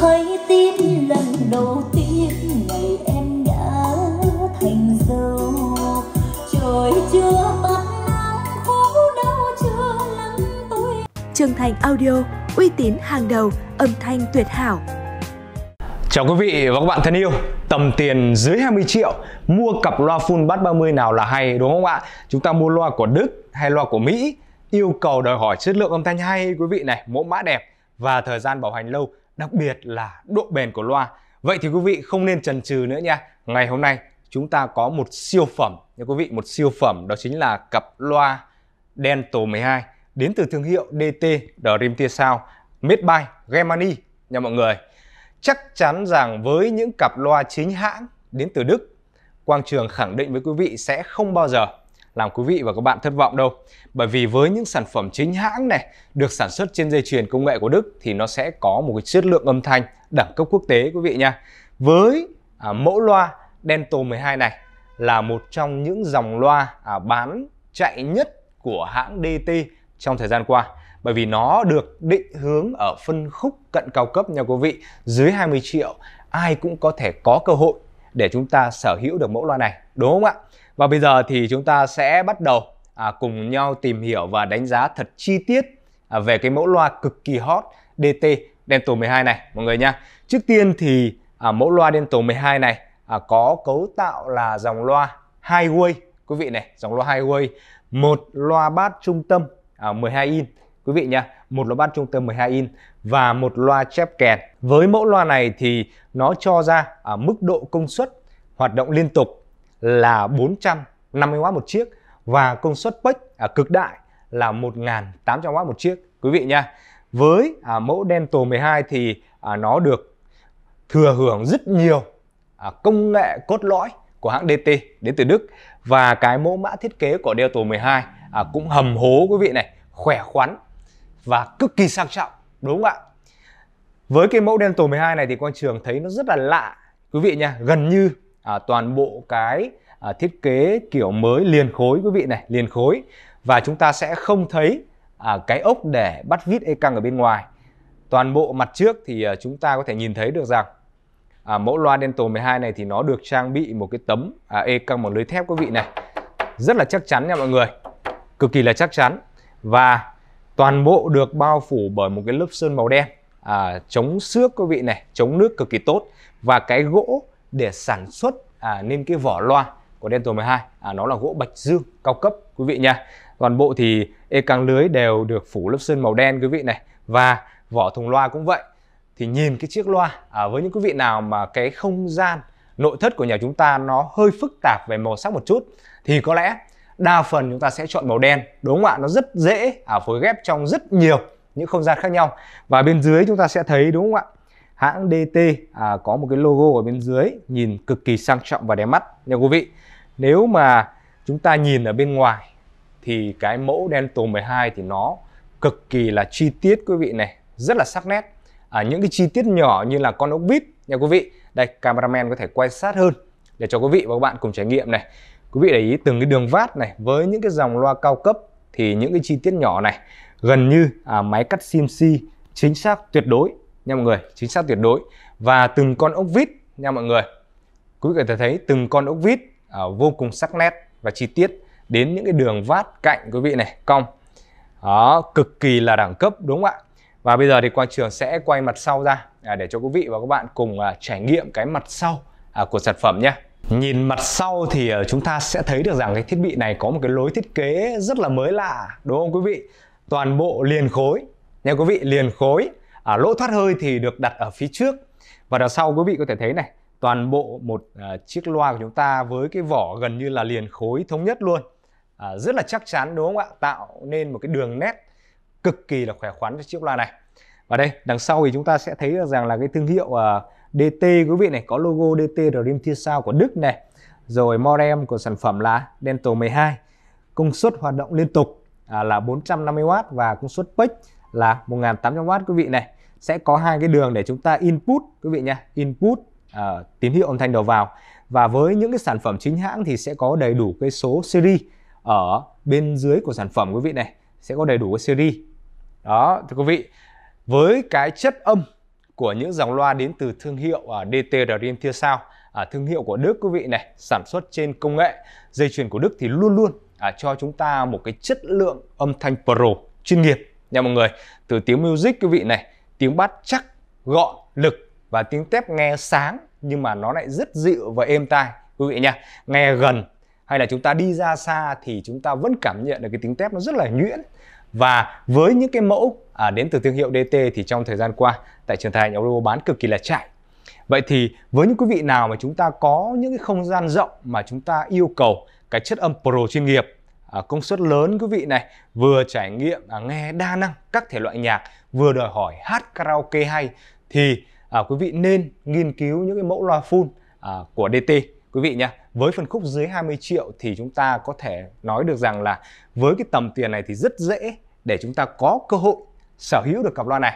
thấy tim lần đầu tiên ngày em đã thành dâu trời chưa tắt nắng khổ đau chưa lắng tôi Trường Thành Audio uy tín hàng đầu âm thanh tuyệt hảo Chào quý vị và các bạn thân yêu Tầm tiền dưới 20 triệu Mua cặp loa full bass 30 nào là hay đúng không ạ? Chúng ta mua loa của Đức hay loa của Mỹ Yêu cầu đòi hỏi chất lượng âm thanh hay quý vị này Mẫu mã đẹp và thời gian bảo hành lâu đặc biệt là độ bền của loa. Vậy thì quý vị không nên chần chừ nữa nha. Ngày hôm nay chúng ta có một siêu phẩm nha quý vị, một siêu phẩm đó chính là cặp loa Dental 12 đến từ thương hiệu DT Dream Tia Sound made by Germany nha mọi người. Chắc chắn rằng với những cặp loa chính hãng đến từ Đức, Quang Trường khẳng định với quý vị sẽ không bao giờ làm quý vị và các bạn thất vọng đâu. Bởi vì với những sản phẩm chính hãng này được sản xuất trên dây chuyền công nghệ của Đức thì nó sẽ có một cái chất lượng âm thanh đẳng cấp quốc tế quý vị nha. Với à, mẫu loa Dento 12 này là một trong những dòng loa à, bán chạy nhất của hãng DT trong thời gian qua bởi vì nó được định hướng ở phân khúc cận cao cấp nha quý vị dưới 20 triệu ai cũng có thể có cơ hội để chúng ta sở hữu được mẫu loa này đúng không ạ? Và bây giờ thì chúng ta sẽ bắt đầu à, cùng nhau tìm hiểu và đánh giá thật chi tiết à, về cái mẫu loa cực kỳ hot DT Dental 12 này mọi người nha. Trước tiên thì à, mẫu loa Dental 12 này à, có cấu tạo là dòng loa hai way quý vị này, dòng loa hai way, một loa bass trung tâm à, 12 in quý vị nha, một loa bass trung tâm 12 in và một loa chép kẹt Với mẫu loa này thì nó cho ra ở mức độ công suất hoạt động liên tục là 450W một chiếc và công suất peak ở à, cực đại là 1800W một chiếc quý vị nha. Với à, mẫu Dental 12 thì à, nó được thừa hưởng rất nhiều à, công nghệ cốt lõi của hãng DT đến từ Đức và cái mẫu mã thiết kế của Delta 12 à, cũng hầm hố quý vị này, khỏe khoắn và cực kỳ sang trọng đúng không ạ với cái mẫu Dental 12 này thì quan trường thấy nó rất là lạ quý vị nha gần như à, toàn bộ cái à, thiết kế kiểu mới liền khối quý vị này liền khối và chúng ta sẽ không thấy à, cái ốc để bắt vít e căng ở bên ngoài toàn bộ mặt trước thì à, chúng ta có thể nhìn thấy được rằng à, mẫu loa Dental 12 này thì nó được trang bị một cái tấm à, e căng bằng lưới thép quý vị này rất là chắc chắn nha mọi người cực kỳ là chắc chắn và toàn bộ được bao phủ bởi một cái lớp sơn màu đen à, chống xước quý vị này chống nước cực kỳ tốt và cái gỗ để sản xuất à, nên cái vỏ loa của Dental 12 à, nó là gỗ bạch dương cao cấp quý vị nha toàn bộ thì ê càng lưới đều được phủ lớp sơn màu đen quý vị này và vỏ thùng loa cũng vậy thì nhìn cái chiếc loa à, với những quý vị nào mà cái không gian nội thất của nhà chúng ta nó hơi phức tạp về màu sắc một chút thì có lẽ đa phần chúng ta sẽ chọn màu đen đúng không ạ nó rất dễ à, phối ghép trong rất nhiều những không gian khác nhau và bên dưới chúng ta sẽ thấy đúng không ạ hãng DT à, có một cái logo ở bên dưới nhìn cực kỳ sang trọng và đẹp mắt nha quý vị nếu mà chúng ta nhìn ở bên ngoài thì cái mẫu đen tù 12 thì nó cực kỳ là chi tiết quý vị này rất là sắc nét à, những cái chi tiết nhỏ như là con ốc vít nha quý vị đây cameraman có thể quay sát hơn để cho quý vị và các bạn cùng trải nghiệm này quý vị để ý từng cái đường vát này với những cái dòng loa cao cấp thì những cái chi tiết nhỏ này gần như à, máy cắt CNC chính xác tuyệt đối nha mọi người chính xác tuyệt đối và từng con ốc vít nha mọi người quý vị có thể thấy từng con ốc vít à, vô cùng sắc nét và chi tiết đến những cái đường vát cạnh quý vị này cong đó cực kỳ là đẳng cấp đúng không ạ và bây giờ thì quang trường sẽ quay mặt sau ra à, để cho quý vị và các bạn cùng à, trải nghiệm cái mặt sau à, của sản phẩm nhé Nhìn mặt sau thì ờ, chúng ta sẽ thấy được rằng cái thiết bị này có một cái lối thiết kế rất là mới lạ đúng không quý vị? Toàn bộ liền khối nha quý vị, liền khối. À, lỗ thoát hơi thì được đặt ở phía trước và đằng sau quý vị có thể thấy này, toàn bộ một à, chiếc loa của chúng ta với cái vỏ gần như là liền khối thống nhất luôn. À, rất là chắc chắn đúng không ạ? Tạo nên một cái đường nét cực kỳ là khỏe khoắn cho chiếc loa này. Và đây, đằng sau thì chúng ta sẽ thấy được rằng là cái thương hiệu uh, DT quý vị này có logo DT Dream Tia Sound của Đức này rồi Morem của sản phẩm là Dental 12 công suất hoạt động liên tục à, là 450W và công suất peak là 1800W quý vị này sẽ có hai cái đường để chúng ta input quý vị nha input à, tín hiệu âm thanh đầu vào và với những cái sản phẩm chính hãng thì sẽ có đầy đủ cái số series ở bên dưới của sản phẩm quý vị này sẽ có đầy đủ cái series đó thưa quý vị với cái chất âm của những dòng loa đến từ thương hiệu à, DTR Dream Tia Sound à, thương hiệu của Đức quý vị này sản xuất trên công nghệ dây chuyền của Đức thì luôn luôn à, cho chúng ta một cái chất lượng âm thanh pro chuyên nghiệp nha mọi người từ tiếng music quý vị này tiếng bass chắc gọn lực và tiếng tép nghe sáng nhưng mà nó lại rất dịu và êm tai quý vị nha nghe gần hay là chúng ta đi ra xa thì chúng ta vẫn cảm nhận được cái tiếng tép nó rất là nhuyễn và với những cái mẫu à, đến từ thương hiệu DT thì trong thời gian qua tại trường thành Euro bán cực kỳ là chạy. Vậy thì với những quý vị nào mà chúng ta có những cái không gian rộng mà chúng ta yêu cầu cái chất âm pro chuyên nghiệp à, công suất lớn quý vị này vừa trải nghiệm à, nghe đa năng các thể loại nhạc vừa đòi hỏi hát karaoke hay thì à, quý vị nên nghiên cứu những cái mẫu loa full à, của DT quý vị nhé với phần khúc dưới 20 triệu thì chúng ta có thể nói được rằng là với cái tầm tiền này thì rất dễ để chúng ta có cơ hội sở hữu được cặp loa này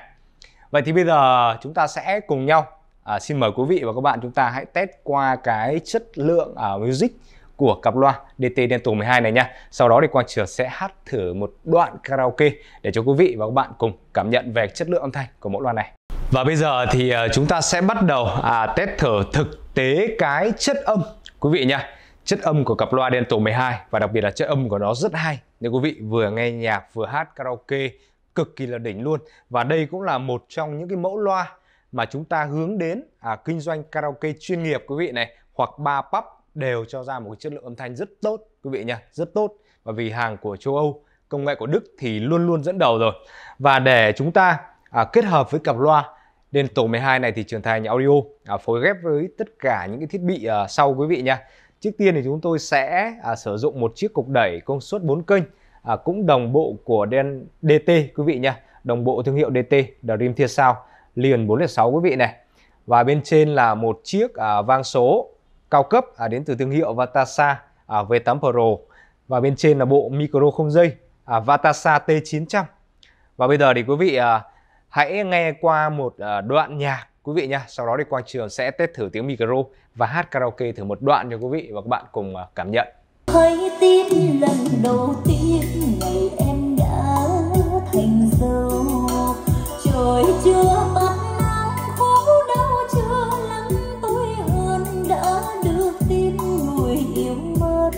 vậy thì bây giờ chúng ta sẽ cùng nhau à, xin mời quý vị và các bạn chúng ta hãy test qua cái chất lượng à, music của cặp loa DT Dental 12 này nha. Sau đó thì Quang Trường sẽ hát thử một đoạn karaoke để cho quý vị và các bạn cùng cảm nhận về chất lượng âm thanh của mỗi loa này. Và bây giờ thì à, chúng ta sẽ bắt đầu à, test thử thực tế cái chất âm quý vị nha. Chất âm của cặp loa Dental 12 và đặc biệt là chất âm của nó rất hay. Nếu quý vị vừa nghe nhạc vừa hát karaoke cực kỳ là đỉnh luôn và đây cũng là một trong những cái mẫu loa mà chúng ta hướng đến à, kinh doanh karaoke chuyên nghiệp quý vị này hoặc ba pub đều cho ra một cái chất lượng âm thanh rất tốt quý vị nha rất tốt và vì hàng của châu Âu công nghệ của Đức thì luôn luôn dẫn đầu rồi và để chúng ta à, kết hợp với cặp loa nên tổ 12 này thì trưởng thành audio à, phối ghép với tất cả những cái thiết bị à, sau quý vị nha trước tiên thì chúng tôi sẽ à, sử dụng một chiếc cục đẩy công suất 4 kênh à, cũng đồng bộ của đen DT quý vị nha đồng bộ thương hiệu DT Dream Thiệt Sao liền 4 liệt 6 quý vị này và bên trên là một chiếc à, vang số cao cấp à, đến từ thương hiệu Vatasa à, V8 Pro và bên trên là bộ micro không dây à, Vatasa T900 và bây giờ thì quý vị à, hãy nghe qua một à, đoạn nhạc quý vị nha sau đó thì quang trường sẽ test thử tiếng micro và hát karaoke thử một đoạn cho quý vị và các bạn cùng à, cảm nhận thấy tim lần đầu tiên biết ngày em đã thành dâu trời chưa bắt nắng khổ đau chưa lắng tôi hơn đã được tin người yêu mất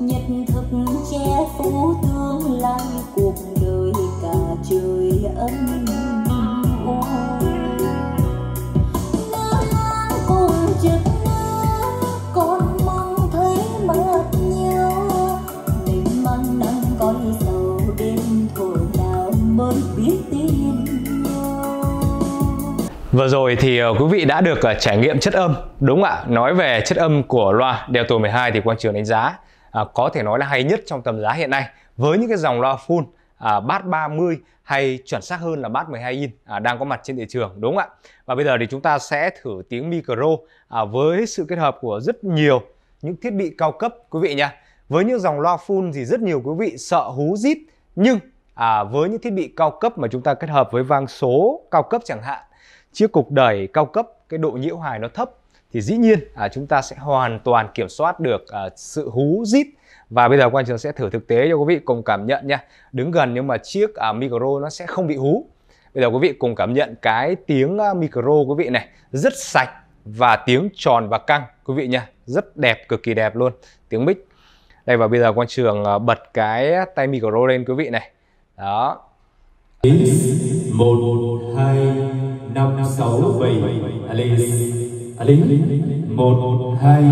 nhật thực che phủ tương lai cuộc đời cả trời ân Vừa rồi thì ờ, quý vị đã được ờ, trải nghiệm chất âm đúng ạ? Nói về chất âm của loa Delta 12 thì Quang Trường đánh giá à, có thể nói là hay nhất trong tầm giá hiện nay với những cái dòng loa full à, bass 30 hay chuẩn xác hơn là bass 12 in à, đang có mặt trên thị trường đúng ạ? Và bây giờ thì chúng ta sẽ thử tiếng micro à, với sự kết hợp của rất nhiều những thiết bị cao cấp quý vị nhé. Với những dòng loa full thì rất nhiều quý vị sợ hú rít nhưng à, với những thiết bị cao cấp mà chúng ta kết hợp với vang số cao cấp chẳng hạn chiếc cục đẩy cao cấp cái độ nhiễu hài nó thấp thì dĩ nhiên à, chúng ta sẽ hoàn toàn kiểm soát được à, sự hú rít và bây giờ quang trường sẽ thử thực tế cho quý vị cùng cảm nhận nha đứng gần nhưng mà chiếc à, micro nó sẽ không bị hú bây giờ quý vị cùng cảm nhận cái tiếng à, micro quý vị này rất sạch và tiếng tròn và căng quý vị nha rất đẹp cực kỳ đẹp luôn tiếng mic đây và bây giờ quang trường à, bật cái tay micro lên quý vị này đó một hai năm sáu bảy Alice Alice một hai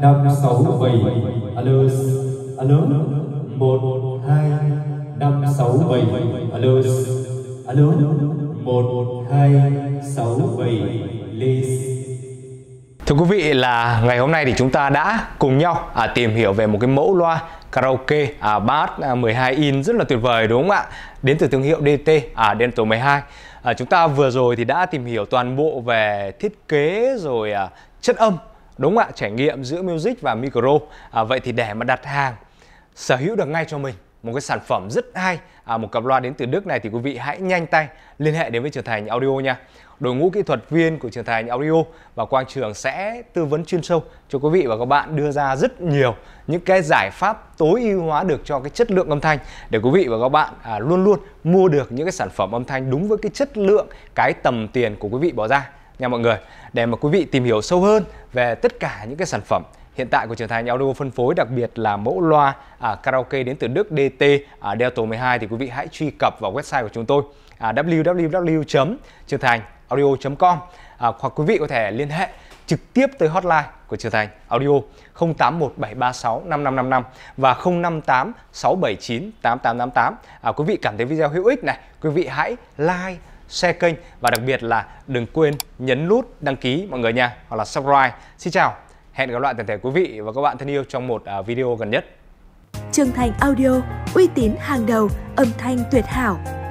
năm sáu bảy Alice Alice một hai năm sáu bảy Alice Alice một hai sáu bảy Alice Thưa quý vị là ngày hôm nay thì chúng ta đã cùng nhau à, tìm hiểu về một cái mẫu loa karaoke à, bass à, 12 in rất là tuyệt vời đúng không ạ? Đến từ thương hiệu DT à Dental 12 à, chúng ta vừa rồi thì đã tìm hiểu toàn bộ về thiết kế rồi à, chất âm đúng không ạ trải nghiệm giữa music và micro à, vậy thì để mà đặt hàng sở hữu được ngay cho mình một cái sản phẩm rất hay à, một cặp loa đến từ Đức này thì quý vị hãy nhanh tay liên hệ đến với trở thành audio nha đội ngũ kỹ thuật viên của Trường Thành Audio và Quang Trường sẽ tư vấn chuyên sâu cho quý vị và các bạn đưa ra rất nhiều những cái giải pháp tối ưu hóa được cho cái chất lượng âm thanh để quý vị và các bạn à, luôn luôn mua được những cái sản phẩm âm thanh đúng với cái chất lượng, cái tầm tiền của quý vị bỏ ra nha mọi người. Để mà quý vị tìm hiểu sâu hơn về tất cả những cái sản phẩm hiện tại của Trường Thành Audio phân phối đặc biệt là mẫu loa à, karaoke đến từ Đức DT à, Delta 12 thì quý vị hãy truy cập vào website của chúng tôi à, www.trường thành audio.com à, hoặc quý vị có thể liên hệ trực tiếp tới hotline của Trường Thành Audio 0817365555 và 0586798888. À, quý vị cảm thấy video hữu ích này, quý vị hãy like, share kênh và đặc biệt là đừng quên nhấn nút đăng ký mọi người nha hoặc là subscribe. Xin chào, hẹn gặp lại toàn thể quý vị và các bạn thân yêu trong một à, video gần nhất. Trường Thành Audio, uy tín hàng đầu, âm thanh tuyệt hảo.